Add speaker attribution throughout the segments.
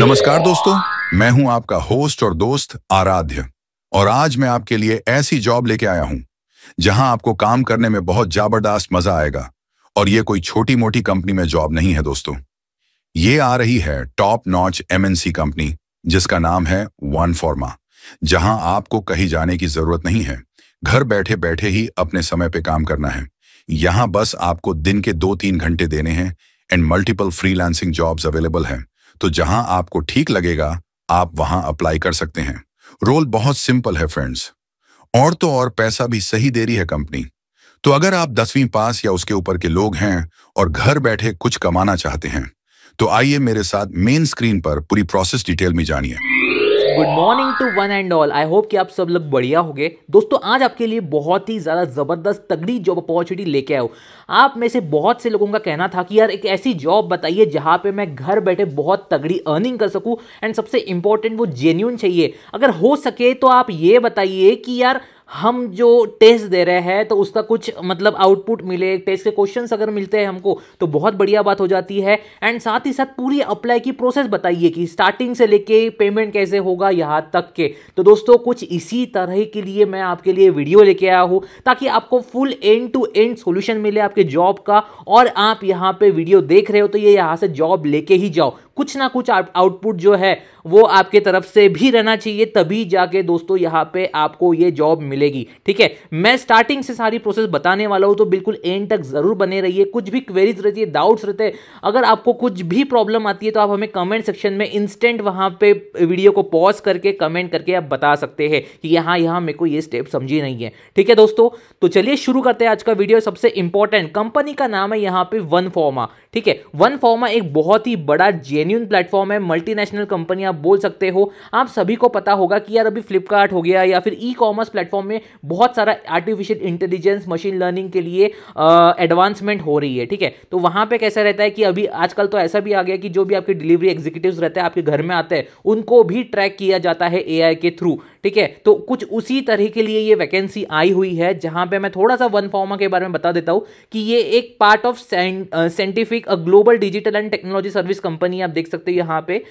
Speaker 1: नमस्कार दोस्तों मैं हूं आपका होस्ट और दोस्त आराध्य और आज मैं आपके लिए ऐसी जॉब लेके आया हूं जहां आपको काम करने में बहुत जबरदस्त मजा आएगा और ये कोई छोटी मोटी कंपनी में जॉब नहीं है दोस्तों ये आ रही है टॉप नॉच एमएनसी कंपनी जिसका नाम है वन फॉर्मा जहां आपको कहीं जाने की जरूरत नहीं है घर बैठे बैठे ही अपने समय पे काम करना है यहां बस आपको दिन के दो तीन घंटे देने हैं and multiple freelancing jobs available हैं तो जहां आपको ठीक लगेगा आप वहां अप्लाई कर सकते हैं रोल बहुत सिंपल है फ्रेंड्स और तो और पैसा भी सही दे रही है कंपनी तो अगर आप दसवीं पास या उसके ऊपर के लोग हैं और घर बैठे कुछ कमाना चाहते हैं तो आइए मेरे साथ मेन स्क्रीन पर पूरी प्रोसेस डिटेल में जानिए good morning to one and all I hope कि आप सब लोग बढ़िया हो गए दोस्तों आज आपके लिए बहुत ही ज़्यादा ज़बरदस्त तगड़ी जॉब अपॉर्चुनिटी लेके आओ आप में से बहुत से लोगों का कहना था कि यार एक ऐसी जॉब बताइए जहाँ पे मैं घर बैठे बहुत तगड़ी अर्निंग कर सकूँ एंड सबसे इंपॉर्टेंट वो जेन्यून चाहिए अगर हो सके तो आप ये बताइए कि यार हम जो टेस्ट दे रहे हैं तो उसका कुछ मतलब आउटपुट मिले टेस्ट के क्वेश्चन अगर मिलते हैं हमको तो बहुत बढ़िया बात हो जाती है एंड साथ ही साथ पूरी अप्लाई की प्रोसेस बताइए कि स्टार्टिंग से लेके पेमेंट कैसे होगा यहाँ तक के तो दोस्तों कुछ इसी तरह के लिए मैं आपके लिए वीडियो लेके आया हूँ ताकि आपको full end to end solution मिले आपके जॉब का और आप यहाँ पर वीडियो देख रहे हो तो ये यहाँ से जॉब लेके ही जाओ कुछ ना कुछ आउटपुट जो है वो आपके तरफ से भी रहना चाहिए तभी जाके दोस्तों यहाँ पे आपको ये जॉब मिलेगी ठीक है मैं स्टार्टिंग से सारी प्रोसेस बताने वाला हूँ तो बिल्कुल एंड तक जरूर बने रहिए कुछ भी क्वेरीज रहती है डाउट्स रहते हैं अगर आपको कुछ भी प्रॉब्लम आती है तो आप हमें कमेंट सेक्शन में इंस्टेंट वहाँ पे वीडियो को पॉज करके कमेंट करके आप बता सकते हैं कि यहाँ यहाँ मेरे को ये स्टेप समझी नहीं है ठीक है दोस्तों तो चलिए शुरू करते हैं आज का वीडियो सबसे इंपॉर्टेंट कंपनी का नाम है यहाँ पे वन फॉर्मा ठीक है वन फॉर्मा एक बहुत ही बड़ा जेन जेन्यून प्लेटफॉर्म है मल्टीनेशनल कंपनी आप बोल सकते हो आप सभी को पता होगा कि यार अभी फ्लिपकार्ट हो गया या फिर ई कॉमर्स प्लेटफॉर्म में बहुत सारा आर्टिफिशियल इंटेलिजेंस मशीन लर्निंग के लिए एडवांसमेंट हो रही है ठीक है तो वहां पर कैसा रहता है कि अभी आजकल तो ऐसा भी आ गया कि जो भी आपके डिलीवरी एग्जीक्यूटिव रहते हैं आपके घर में आते हैं उनको भी ट्रैक किया जाता है ए के थ्रू ठीक है तो कुछ उसी तरह के लिए ये वैकेंसी आई हुई है जहां पे मैं थोड़ा सा वन फॉर्मा के बारे में बता देता हूं कि ये एक part of scientific a global digital and technology service company आप देख सकते हो यहां पे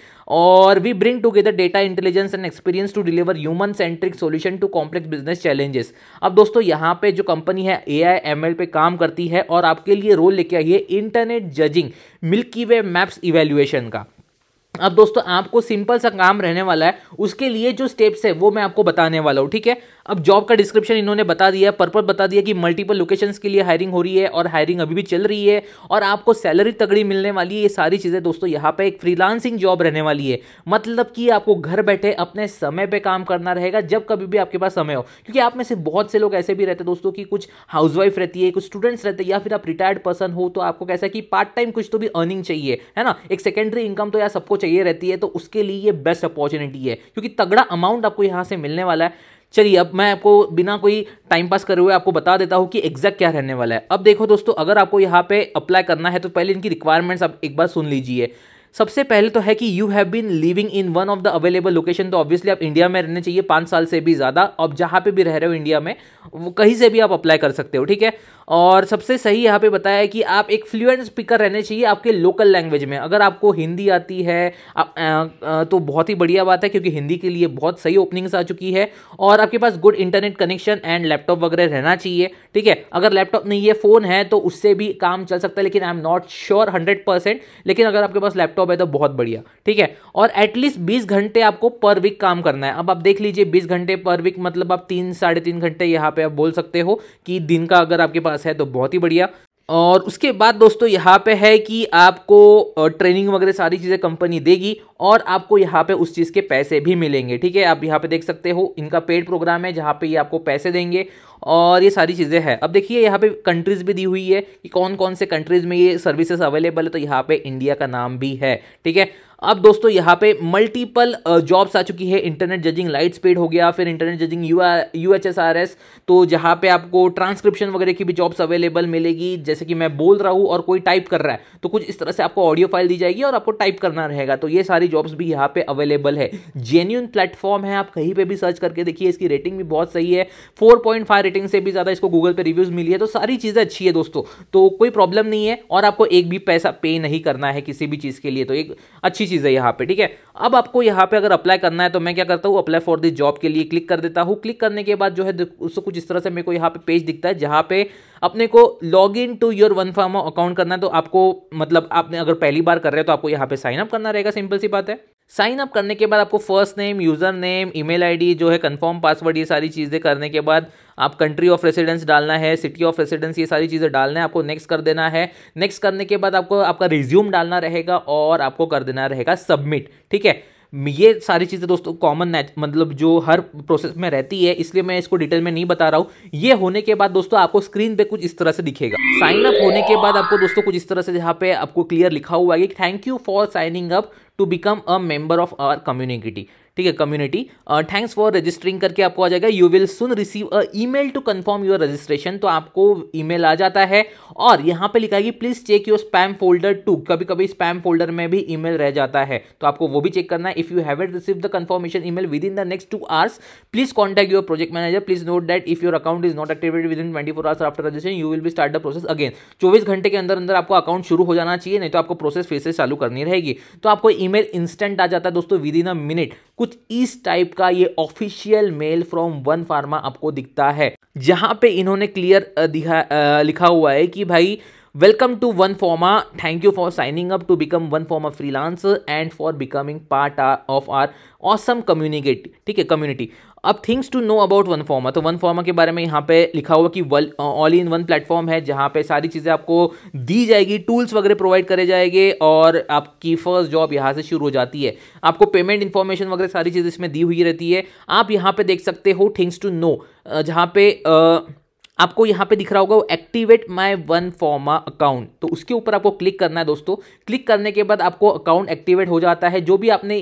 Speaker 1: और we bring together data intelligence and experience to deliver human centric solution to complex business challenges अब दोस्तों यहां पे जो कंपनी है ए आई एम एल पे काम करती है और आपके लिए रोल लेके आई है internet judging milky way maps evaluation का अब दोस्तों आपको सिंपल सा काम रहने वाला है उसके लिए जो स्टेप्स है वो मैं आपको बताने वाला हूँ ठीक है अब जॉब का डिस्क्रिप्शन इन्होंने बता दिया पर्पज बता दिया कि मल्टीपल लोकेशन के लिए हायरिंग हो रही है और हायरिंग अभी भी चल रही है और आपको सैलरी तगड़ी मिलने वाली है ये सारी चीज़ें दोस्तों यहाँ पे एक फ्रीलांसिंग जॉब रहने वाली है मतलब कि आपको घर बैठे अपने समय पर काम करना रहेगा जब कभी भी आपके पास समय हो क्योंकि आप में से बहुत से लोग ऐसे भी रहते हैं दोस्तों की कुछ हाउस रहती है कुछ स्टूडेंट्स रहते हैं या फिर आप रिटायर्ड पर्सन हो तो आपको कैसा कि पार्ट टाइम कुछ तो भी अर्निंग चाहिए है ना एक सेकेंडरी इनकम तो यार सबको चाहिए रहती है तो उसके लिए ये बेस्ट अपॉर्चुनिटी है क्योंकि तगड़ा अमाउंट आपको यहाँ से मिलने वाला है चलिए अब मैं आपको बिना कोई टाइम पास करे हुए आपको बता देता हूँ कि एग्जैक्ट क्या रहने वाला है अब देखो दोस्तों अगर आपको यहाँ पे अप्लाई करना है तो पहले इनकी रिक्वायरमेंट्स आप एक बार सुन लीजिए सबसे पहले तो है कि you have been living in one of the available location तो ऑब्वियसली आप इंडिया में रहने चाहिए पाँच साल से भी ज़्यादा अब जहाँ पे भी रह रहे हो इंडिया में वो कहीं से भी आप अप्लाई कर सकते हो ठीक है और सबसे सही यहाँ पे बताया है कि आप एक फ्लुएंट स्पीकर रहने चाहिए आपके लोकल लैंग्वेज में अगर आपको हिंदी आती है आप, आ, आ, तो बहुत ही बढ़िया बात है क्योंकि हिंदी के लिए बहुत सही ओपनिंग्स आ चुकी है और आपके पास good internet connection and laptop वगैरह रहना चाहिए ठीक है अगर लैपटॉप नहीं है फ़ोन है तो उससे भी काम चल सकता है लेकिन I am not sure hundred लेकिन अगर आपके पास लैपटॉप लैपटॉप है तो बहुत बढ़िया ठीक है और एटलीस्ट बीस घंटे आपको पर वीक काम करना है अब आप देख लीजिए बीस घंटे पर वीक मतलब आप तीन साढ़े तीन घंटे यहाँ पे आप बोल सकते हो कि दिन का अगर आपके पास है तो बहुत ही बढ़िया और उसके बाद दोस्तों यहाँ पे है कि आपको ट्रेनिंग वगैरह सारी चीज़ें कंपनी देगी और आपको यहाँ पे उस चीज़ के पैसे भी मिलेंगे ठीक है आप यहाँ पे देख सकते हो इनका पेड प्रोग्राम है जहाँ पे ये आपको पैसे देंगे और ये सारी चीज़ें हैं अब देखिए यहाँ पे कंट्रीज़ भी दी हुई है कि कौन कौन से कंट्रीज़ में ये सर्विसेज अवेलेबल है तो यहाँ पे इंडिया का नाम भी है ठीक है अब दोस्तों यहाँ पे मल्टीपल जॉब्स आ चुकी है इंटरनेट जजिंग लाइट स्पीड हो गया फिर internet judging U U H S R S तो जहाँ पे आपको ट्रांसक्रिप्शन वगैरह की भी जॉब्स अवेलेबल मिलेगी जैसे कि मैं बोल रहा हूँ और कोई टाइप कर रहा है तो कुछ इस तरह से आपको ऑडियो फाइल दी जाएगी और आपको टाइप करना रहेगा तो ये सारी जॉब्स भी यहाँ पे अवेलेबल है जेन्यून प्लेटफॉर्म है आप कहीं पर भी सर्च करके देखिए इसकी रेटिंग भी बहुत सही है फोर पॉइंट फाइव रेटिंग से भी ज़्यादा इसको गूगल पर रिव्यूज़ मिली है तो सारी चीज़ें अच्छी है दोस्तों तो कोई प्रॉब्लम नहीं है और आपको एक भी पैसा पे नहीं करना है किसी भी चीज़ के लिए तो एक अच्छी चीज़ है यहाँ पे ठीक है अब आपको यहाँ पे अगर अप्लाई करना है तो मैं क्या करता हूँ अप्लाई फॉर दिस जॉब के लिए क्लिक कर देता हूँ क्लिक करने के बाद जो है उसको कुछ इस तरह से मेरे को यहाँ पे पेज दिखता है जहाँ पे अपने को log in to your One Forma account करना है तो आपको मतलब आपने अगर पहली बार कर रहे हो तो आपको यहाँ पे साइन अप करना रहेगा सिंपल सी बात है साइन अप करने के बाद आपको first name user name email ID जो है कंफर्म पासवर्ड ये सारी चीज़ें करने के बाद आप कंट्री ऑफ रेसिडेंस डालना है सिटी ऑफ रेसिडेंस ये सारी चीज़ें डालना है आपको नेक्स्ट कर देना है नेक्स्ट करने के बाद आपको आपका रिज्यूम डालना रहेगा और आपको कर देना रहेगा सबमिट ठीक है ये सारी चीज़ें दोस्तों कॉमन मतलब जो हर प्रोसेस में रहती है इसलिए मैं इसको डिटेल में नहीं बता रहा हूँ ये होने के बाद दोस्तों आपको स्क्रीन पे कुछ इस तरह से दिखेगा साइन अप होने के बाद आपको दोस्तों कुछ इस तरह से जहाँ पे आपको क्लियर लिखा हुआ है कि thank you for signing up to become a member of our community ठीक है कम्युनिटी थैंक्स फॉर रजिस्टरिंग करके आपको आ जाएगा you will soon receive a email to confirm your registration तो आपको ईमेल आ जाता है और यहाँ पे लिखा है कि please check your spam folder too कभी कभी स्पैम फोल्डर में भी ईमेल रह जाता है तो आपको वो भी चेक करना है if you haven't receive the confirmation email within the next two hours please contact your project manager please note that if your account is not activated within twenty four hours after registration you will be start the process again चौबीस घंटे के अंदर अंदर आपको account शुरू हो जाना चाहिए नहीं तो आपको प्रोसेस फिर से चालू करनी रहेगी तो आपको ईमेल इंस्टेंट आ जाता है दोस्तों विद इन अ मिनट कुछ इस टाइप का ये official mail from One Forma आपको दिखता है जहां पे इन्होंने क्लियर दिखा लिखा हुआ है कि भाई welcome to One Forma thank you for signing up to become One Forma freelance and for becoming part of our awesome communicate ठीक है कम्युनिटी अब things to know about One Forma तो वन फॉर्मा के बारे में यहाँ पे लिखा हुआ कि ऑल इन वन प्लेटफॉर्म है जहाँ पे सारी चीज़ें आपको दी जाएगी टूल्स वगैरह प्रोवाइड करे जाएंगे और आपकी फर्स्ट जॉब यहाँ से शुरू हो जाती है आपको पेमेंट इन्फॉर्मेशन वगैरह सारी चीज़ें इसमें दी हुई रहती है आप यहाँ पे देख सकते हो थिंग्स टू नो जहाँ पे आ, आपको यहाँ पे दिख रहा होगा वो activate my One Forma account तो उसके ऊपर आपको क्लिक करना है दोस्तों क्लिक करने के बाद आपको अकाउंट एक्टिवेट हो जाता है जो भी आपने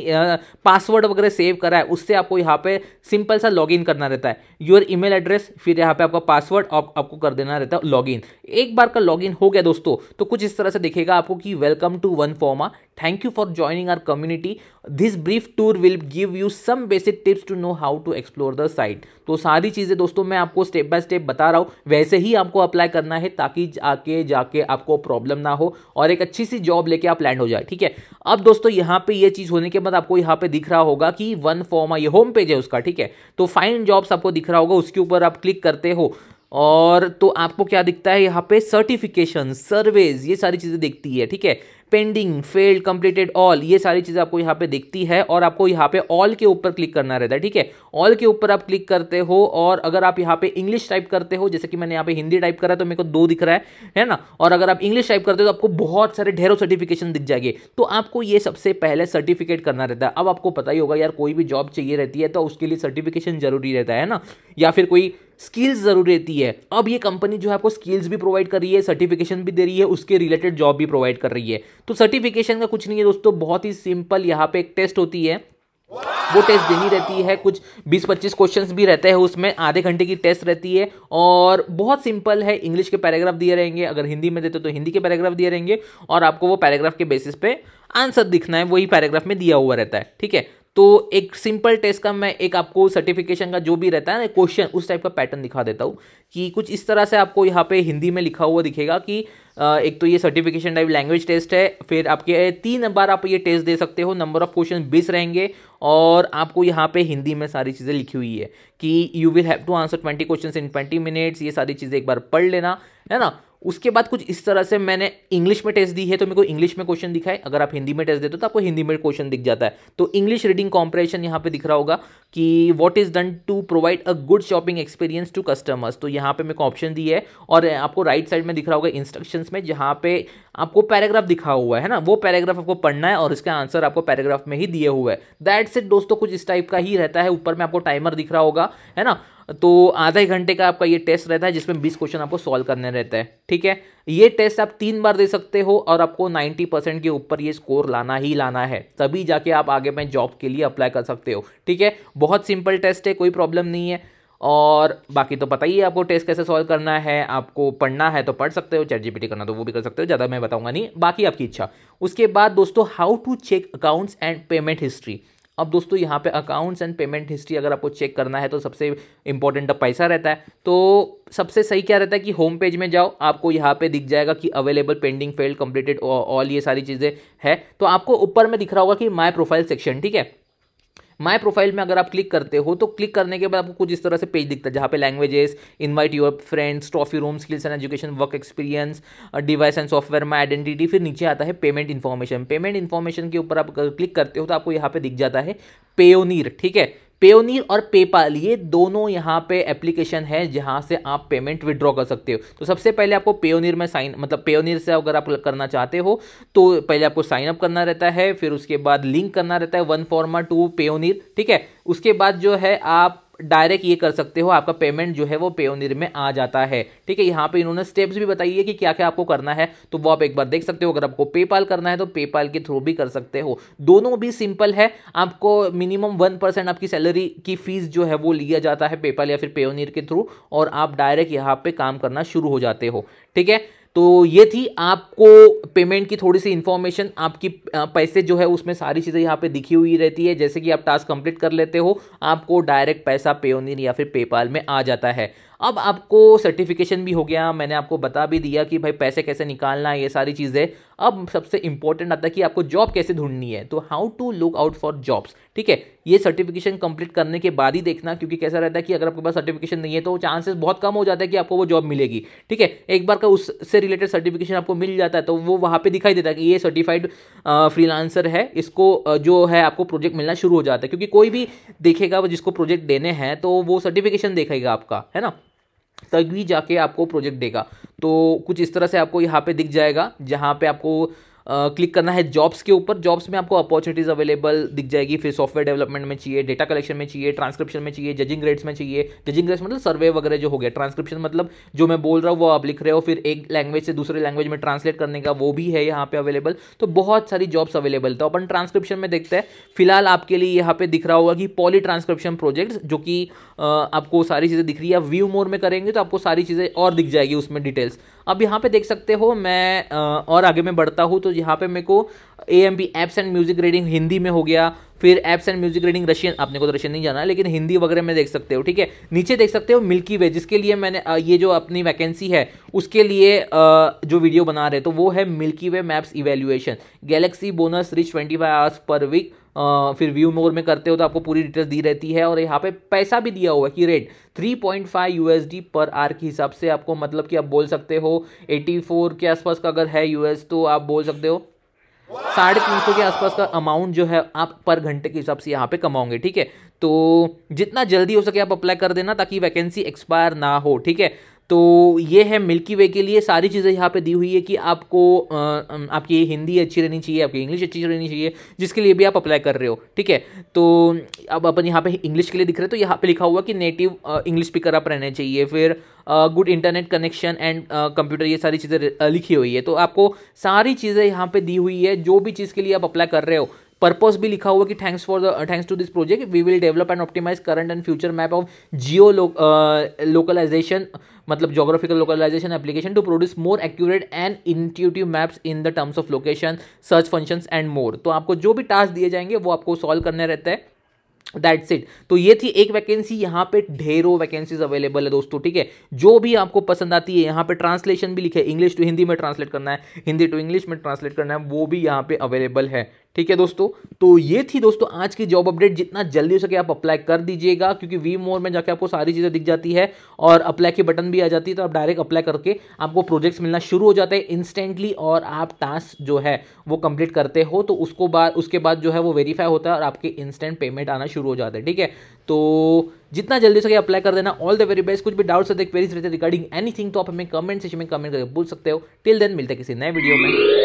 Speaker 1: पासवर्ड वगैरह सेव करा है उससे आपको यहाँ पे सिंपल सा लॉगिन करना रहता है योर ईमेल एड्रेस फिर यहाँ पे आपका पासवर्ड आप, आपको कर देना रहता है लॉग एक बार का लॉग हो गया दोस्तों तो कुछ इस तरह से दिखेगा आपको कि welcome to One Forma thank you for joining our community this brief tour will give you some basic tips to know how to explore the site तो सारी चीज़ें दोस्तों मैं आपको स्टेप बाय स्टेप बता रहा हूँ वैसे ही आपको अप्लाई करना है ताकि आके जाके आपको प्रॉब्लम ना हो और एक अच्छी सी जॉब लेके आप लैंड हो जाए ठीक है अब दोस्तों यहाँ पे ये चीज़ होने के बाद आपको यहाँ पे दिख रहा होगा कि वन फॉर्म ये होम पेज है उसका ठीक है तो फाइन जॉब्स आपको दिख रहा होगा उसके ऊपर आप क्लिक करते हो और तो आपको क्या दिखता है यहाँ पे सर्टिफिकेशन सर्वेज ये सारी चीज़ें दिखती है ठीक है पेंडिंग फेल्ड कंप्लीटेड ऑल ये सारी चीज़ें आपको यहाँ पे दिखती है और आपको यहाँ पे ऑल के ऊपर क्लिक करना रहता है ठीक है ऑल के ऊपर आप क्लिक करते हो और अगर आप यहाँ पे इंग्लिश टाइप करते हो जैसे कि मैंने यहाँ पे हिंदी टाइप करा है तो मेरे को दो दिख रहा है है ना और अगर आप इंग्लिश टाइप करते हो तो आपको बहुत सारे ढेरों सर्टिफिकेशन दिख जाएंगे तो आपको ये सबसे पहले सर्टिफिकेट करना रहता है अब आपको पता ही होगा यार कोई भी जॉब चाहिए रहती है तो उसके लिए सर्टिफिकेशन जरूरी रहता है ना या फिर कोई स्किल्स ज़रूर रहती है अब ये कंपनी जो है आपको स्किल्स भी प्रोवाइड कर रही है सर्टिफिकेशन भी दे रही है उसके रिलेटेड जॉब भी प्रोवाइड कर रही है तो सर्टिफिकेशन का कुछ नहीं है दोस्तों बहुत ही सिंपल यहाँ पे एक टेस्ट होती है वो टेस्ट देनी रहती है कुछ 20-25 क्वेश्चंस भी रहते हैं उसमें आधे घंटे की टेस्ट रहती है और बहुत सिंपल है इंग्लिश के पैराग्राफ दिए रहेंगे अगर हिंदी में देते तो हिंदी के पैराग्राफ दिए रहेंगे और आपको वो पैराग्राफ के बेसिस पे आंसर दिखना है वही पैराग्राफ में दिया हुआ रहता है ठीक है तो एक सिंपल टेस्ट का मैं एक आपको सर्टिफिकेशन का जो भी रहता है ना क्वेश्चन उस टाइप का पैटर्न दिखा देता हूँ कि कुछ इस तरह से आपको यहाँ पे हिंदी में लिखा हुआ दिखेगा कि एक तो ये सर्टिफिकेशन टाइप लैंग्वेज टेस्ट है फिर आपके तीन बार आप ये टेस्ट दे सकते हो नंबर ऑफ क्वेश्चन बीस रहेंगे और आपको यहाँ पे हिंदी में सारी चीज़ें लिखी हुई है कि you will have to answer twenty question in twenty minutes ये सारी चीज़ें एक बार पढ़ लेना है ना उसके बाद कुछ इस तरह से मैंने इंग्लिश में टेस्ट दी है तो मेरे को इंग्लिश में क्वेश्चन दिखाए अगर आप हिंदी में टेस्ट देते हो तो आपको हिंदी में क्वेश्चन दिख जाता है तो इंग्लिश रीडिंग कॉम्प्रेशन यहाँ पे दिख रहा होगा कि what is done to provide a good shopping experience to customers तो यहाँ पे मेरे को ऑप्शन दी है और आपको राइट right साइड में दिख रहा होगा इंस्ट्रक्शन में जहाँ पे आपको पैराग्राफ दिखा हुआ है ना वो पैराग्राफ आपको पढ़ना है और इसका आंसर आपको पैराग्राफ में ही दिए हुआ है दैट्स इट दोस्तों कुछ इस टाइप का ही रहता है ऊपर में आपको टाइमर दिख रहा होगा है ना तो आधा ही घंटे का आपका ये टेस्ट रहता है जिसमें बीस क्वेश्चन आपको सॉल्व करने रहता है ठीक है ये टेस्ट आप तीन बार दे सकते हो और आपको नाइन्टी परसेंट के ऊपर ये स्कोर लाना ही लाना है तभी जाके आप आगे में जॉब के लिए अप्लाई कर सकते हो ठीक है बहुत सिंपल टेस्ट है कोई प्रॉब्लम नहीं है और बाकी तो पता ही है आपको टेस्ट कैसे सॉल्व करना है आपको पढ़ना है तो पढ़ सकते हो चैट जीपीटी करना तो वो भी कर सकते हो ज़्यादा मैं बताऊंगा नहीं बाकी आपकी इच्छा उसके बाद दोस्तों how to check accounts and payment history अब दोस्तों यहाँ पे अकाउंट्स एंड पेमेंट हिस्ट्री अगर आपको चेक करना है तो सबसे इंपॉर्टेंट अब पैसा रहता है तो सबसे सही क्या रहता है कि होम पेज में जाओ आपको यहाँ पे दिख जाएगा कि available pending failed completed all ये सारी चीज़ें हैं तो आपको ऊपर में दिख रहा होगा कि माय प्रोफाइल सेक्शन ठीक है माय प्रोफाइल में अगर आप क्लिक करते हो तो क्लिक करने के बाद आपको कुछ इस तरह से पेज दिखता है जहाँ पे languages invite your friends trophy room skills and education work experience device and software my identity फिर नीचे आता है पेमेंट इन्फॉर्मेशन पेमेंट इन्फॉर्मेशन के ऊपर आप क्लिक करते हो तो आपको यहाँ पे दिख जाता है पेयोनीर ठीक है पेओनीर और पेपाल ये दोनों यहाँ पे एप्लीकेशन है जहाँ से आप पेमेंट विड्रॉ कर सकते हो तो सबसे पहले आपको पेओनीर में साइन मतलब पेओनीर से अगर आप करना चाहते हो तो पहले आपको साइन अप करना रहता है फिर उसके बाद लिंक करना रहता है वन फॉर्मा टू पेओनीर ठीक है उसके बाद जो है आप डायरेक्ट ये कर सकते हो आपका पेमेंट जो है वो पेओनिर में आ जाता है ठीक है यहाँ पे इन्होंने स्टेप्स भी बताई है कि क्या क्या आपको करना है तो वो आप एक बार देख सकते हो अगर आपको पेपाल करना है तो पेपाल के थ्रू भी कर सकते हो दोनों भी सिंपल है आपको मिनिमम वन परसेंट आपकी सैलरी की फीस जो है वो लिया जाता है पेपाल या फिर पेओनिर के थ्रू और आप डायरेक्ट यहाँ पे काम करना शुरू हो जाते हो ठीक है तो ये थी आपको पेमेंट की थोड़ी सी इन्फॉर्मेशन आपकी पैसे जो है उसमें सारी चीज़ें यहाँ पे दिखी हुई रहती है जैसे कि आप टास्क कंप्लीट कर लेते हो आपको डायरेक्ट पैसा पेओनियर या फिर पेपाल में आ जाता है अब आपको सर्टिफिकेशन भी हो गया मैंने आपको बता भी दिया कि भाई पैसे कैसे निकालना है ये सारी चीज़ें अब सबसे इंपॉर्टेंट आता है कि आपको जॉब कैसे ढूंढनी है तो how to look out for jobs ठीक है ये सर्टिफिकेशन कंप्लीट करने के बाद ही देखना क्योंकि कैसा रहता है कि अगर आपके पास सर्टिफिकेशन नहीं है तो चांसेस बहुत कम हो जाता है कि आपको वो जॉब मिलेगी ठीक है एक बार का उससे रिलेटेड सर्टिफिकेशन आपको मिल जाता है तो वो वहाँ पर दिखाई देता है कि ये सर्टिफाइड फ्रीलांसर है इसको जो है आपको प्रोजेक्ट मिलना शुरू हो जाता है क्योंकि कोई भी देखेगा जिसको प्रोजेक्ट देने हैं तो वो सर्टिफिकेशन देखेगा आपका है ना तभी जाके आपको प्रोजेक्ट देगा तो कुछ इस तरह से आपको यहाँ पे दिख जाएगा जहाँ पे आपको क्लिक करना है जॉब्स के ऊपर जॉब्स में आपको अपॉर्चुनिटीज़ अवेलेबल दिख जाएगी फिर सॉफ्टवेयर डेवलपमेंट में चाहिए डेटा कलेक्शन में चाहिए ट्रांसक्रिप्शन में चाहिए जजिंग रेट्स में चाहिए जजिंग रेट्स मतलब सर्वे वगैरह जो हो गया ट्रांसक्रिप्शन मतलब जो मैं बोल रहा हूँ वो आप लिख रहे हो फिर एक लैंग्वेज से दूसरे लैंग्वेज में ट्रांसलेट करने का वो भी है यहाँ पे अवेलेबल तो बहुत सारी जॉब्स अवेलेबल था अपन ट्रांसक्रिप्शन में देखते हैं फिलहाल आपके लिए यहाँ पे दिख रहा होगा कि पॉली ट्रांसक्रिप्शन प्रोजेक्ट्स जो कि आपको सारी चीज़ें दिख रही है व्यू मोर में करेंगे तो आपको सारी चीज़ें और दिख जाएगी उसमें डिटेल्स अब यहाँ पे देख सकते हो मैं और आगे में बढ़ता हूँ तो यहाँ पे मेरे को A M B apps and music reading Hindi में हो गया फिर apps and music reading Russian आपने को तो रशियन नहीं जाना है लेकिन हिंदी वगैरह में देख सकते हो ठीक है नीचे देख सकते हो मिल्की वे जिसके लिए मैंने ये जो अपनी वैकेंसी है उसके लिए जो वीडियो बना रहे तो वो है milky way maps evaluation galaxy bonus reach twenty five hours per week फिर व्यू मोर में करते हो तो आपको पूरी डिटेल्स दी रहती है और यहाँ पे पैसा भी दिया हुआ है कि रेट 3.5 यूएसडी पर आर के हिसाब से आपको मतलब कि आप बोल सकते हो 84 के आसपास का अगर है यूएस तो आप बोल सकते हो साढ़े तीन सौ के आसपास का अमाउंट जो है आप पर घंटे के हिसाब से यहाँ पे कमाओगे ठीक है तो जितना जल्दी हो सके आप अप्लाई कर देना ताकि वैकेंसी एक्सपायर ना हो ठीक है तो ये है मिल्की वे के लिए सारी चीज़ें यहाँ पे दी हुई है कि आपको आपकी हिंदी अच्छी रहनी चाहिए आपकी इंग्लिश अच्छी रहनी चाहिए जिसके लिए भी आप अप्लाई कर रहे हो ठीक है तो अब अपन यहाँ पे इंग्लिश के लिए दिख रहे हैं तो यहाँ पे लिखा हुआ कि नेटिव इंग्लिश स्पीकर आप रहने चाहिए फिर good internet connection and computer ये सारी चीज़ें लिखी हुई है तो आपको सारी चीज़ें यहाँ पर दी हुई है जो भी चीज़ के लिए आप अप्लाई कर रहे हो पर्पज भी लिखा हुआ कि thanks for the thanks to this project we will develop and optimize current and future map of geo localization मतलब geographical localization application to produce more accurate and intuitive maps in the terms of location search function and more तो आपको जो भी task दिए जाएंगे वो आपको solve करने रहता है दैट्स इट तो ये थी एक वैकेंसी यहाँ पे ढेरों वैकेंसीज अवेलेबल है दोस्तों ठीक है जो भी आपको पसंद आती है यहाँ पे ट्रांसलेशन भी लिखे इंग्लिश टू हिंदी में ट्रांसलेट करना है हिंदी टू इंग्लिश में ट्रांसलेट करना है वो भी यहाँ पे अवेलेबल है ठीक है दोस्तों तो ये थी दोस्तों आज की जॉब अपडेट जितना जल्दी हो सके आप अप्लाई कर दीजिएगा क्योंकि वी मोर में जाके आपको सारी चीज़ें दिख जाती है और अप्लाई की बटन भी आ जाती है तो आप डायरेक्ट अप्लाई करके आपको प्रोजेक्ट्स मिलना शुरू हो जाते हैं इंस्टेंटली और आप टास्क जो है वो कंप्लीट करते हो तो उसको बाद उसके बाद जो है वो वेरीफाई होता है और आपके इंस्टेंट पेमेंट आना शुरू हो जाता है ठीक है तो जितना जल्दी सके अप्लाई कर देना ऑल द वेरी बेस्ट कुछ भी डाउट्स क्वेरीज रहते रिगार्डिंग एनीथिंग तो आप हमें कमेंट सेक्शन में कमेंट करके बोल सकते हो टिल देन मिलते किसी नए वीडियो में